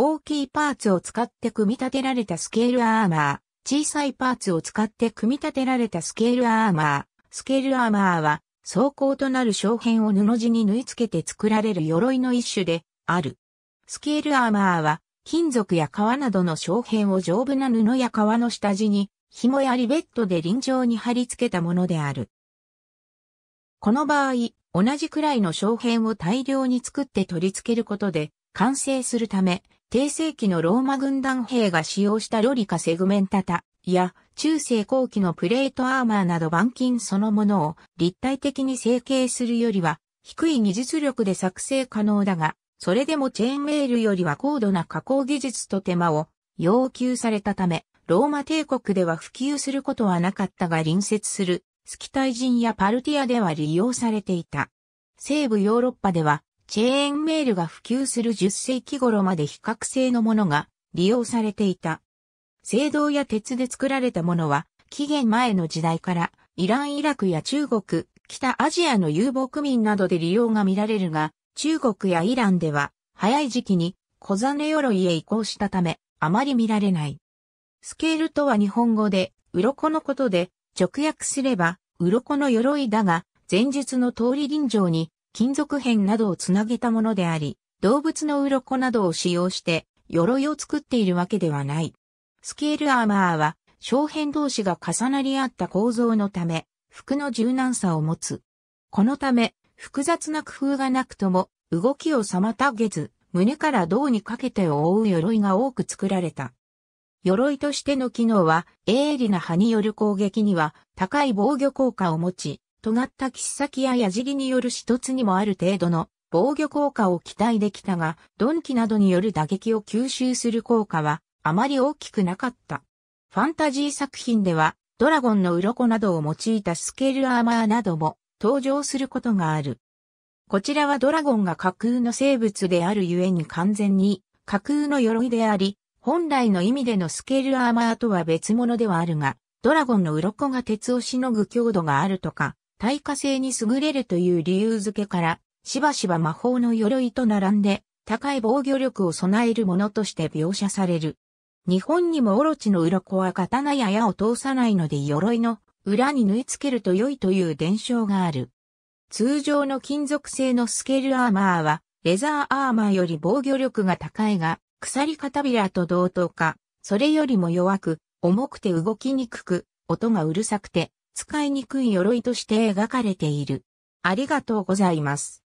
大きいパーツを使って組み立てられたスケールアーマー、小さいパーツを使って組み立てられたスケールアーマー、スケールアーマーは、装甲となる小片を布地に縫い付けて作られる鎧の一種である。スケールアーマーは、金属や革などの小片を丈夫な布や革の下地に、紐やリベットで臨場に貼り付けたものである。この場合、同じくらいの小片を大量に作って取り付けることで、完成するため、低世紀のローマ軍団兵が使用したロリカセグメンタタや中世後期のプレートアーマーなど板金そのものを立体的に成形するよりは低い技術力で作成可能だが、それでもチェーンメールよりは高度な加工技術と手間を要求されたため、ローマ帝国では普及することはなかったが隣接するスキタイ人やパルティアでは利用されていた。西部ヨーロッパではチェーンメールが普及する10世紀頃まで比較性のものが利用されていた。青銅や鉄で作られたものは、紀元前の時代から、イラン・イラクや中国、北アジアの遊牧民などで利用が見られるが、中国やイランでは、早い時期に小ネ鎧へ移行したため、あまり見られない。スケールとは日本語で、鱗のことで、直訳すれば、鱗の鎧だが、前述の通り臨場に、金属片などをつなげたものであり、動物の鱗などを使用して鎧を作っているわけではない。スケールアーマーは、小片同士が重なり合った構造のため、服の柔軟さを持つ。このため、複雑な工夫がなくとも、動きを妨げず、胸から胴にかけてを覆う鎧が多く作られた。鎧としての機能は、鋭利な刃による攻撃には高い防御効果を持ち、尖った切っ先や矢尻による一つにもある程度の防御効果を期待できたが、鈍器などによる打撃を吸収する効果はあまり大きくなかった。ファンタジー作品では、ドラゴンの鱗などを用いたスケールアーマーなども登場することがある。こちらはドラゴンが架空の生物であるゆえに完全に架空の鎧であり、本来の意味でのスケールアーマーとは別物ではあるが、ドラゴンの鱗が鉄をしのぐ強度があるとか、耐火性に優れるという理由付けから、しばしば魔法の鎧と並んで、高い防御力を備えるものとして描写される。日本にもオロチの鱗は刀や矢を通さないので鎧の裏に縫い付けると良いという伝承がある。通常の金属製のスケールアーマーは、レザーアーマーより防御力が高いが、鎖片びらと同等か、それよりも弱く、重くて動きにくく、音がうるさくて、使いにくい鎧として描かれている。ありがとうございます。